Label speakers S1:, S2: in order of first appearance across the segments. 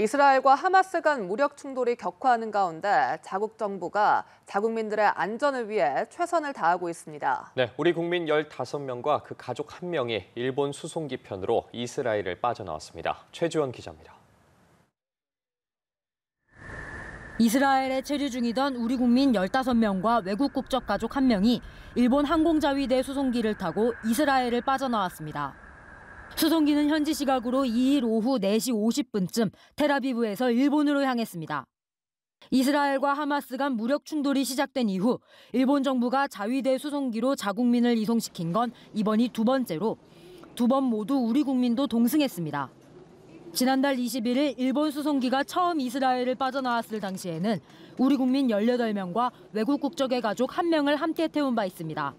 S1: 이스라엘과 하마스 간 무력 충돌이 격화하는 가운데 자국 정부가 자국민들의 안전을 위해 최선을 다하고 있습니다.
S2: 네, 우리 국민 15명과 그 가족 1명이 일본 수송기 편으로 이스라엘을 빠져나왔습니다. 최주원 기자입니다.
S3: 이스라엘에 체류 중이던 우리 국민 15명과 외국 국적 가족 1명이 일본 항공자위대 수송기를 타고 이스라엘을 빠져나왔습니다. 수송기는 현지 시각으로 2일 오후 4시 50분쯤 테라비브에서 일본으로 향했습니다. 이스라엘과 하마스 간 무력 충돌이 시작된 이후 일본 정부가 자위대 수송기로 자국민을 이송시킨 건 이번이 두 번째로 두 번 모두 우리 국민도 동승했습니다. 지난달 21일 일본 수송기가 처음 이스라엘을 빠져나왔을 당시에는 우리 국민 18명과 외국 국적의 가족 1명을 함께 태운 바 있습니다.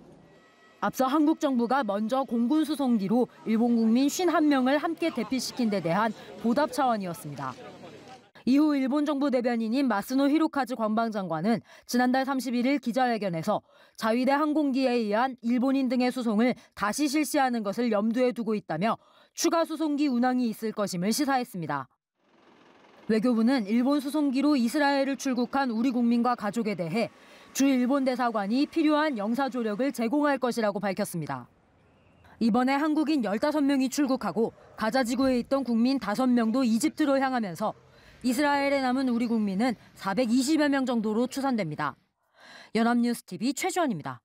S3: 앞서 한국 정부가 먼저 공군 수송기로 일본 국민 51명을 함께 대피시킨 데 대한 보답 차원이었습니다. 이후 일본 정부 대변인인 마스노 히로카즈 관방장관은 지난달 31일 기자회견에서 자위대 항공기에 의한 일본인 등의 수송을 다시 실시하는 것을 염두에 두고 있다며 추가 수송기 운항이 있을 것임을 시사했습니다. 외교부는 일본 수송기로 이스라엘을 출국한 우리 국민과 가족에 대해 주 일본 대사관이 필요한 영사 조력을 제공할 것이라고 밝혔습니다. 이번에 한국인 15명이 출국하고 가자 지구에 있던 국민 5명도 이집트로 향하면서 이스라엘에 남은 우리 국민은 420여 명 정도로 추산됩니다. 연합뉴스 TV 최주원입니다.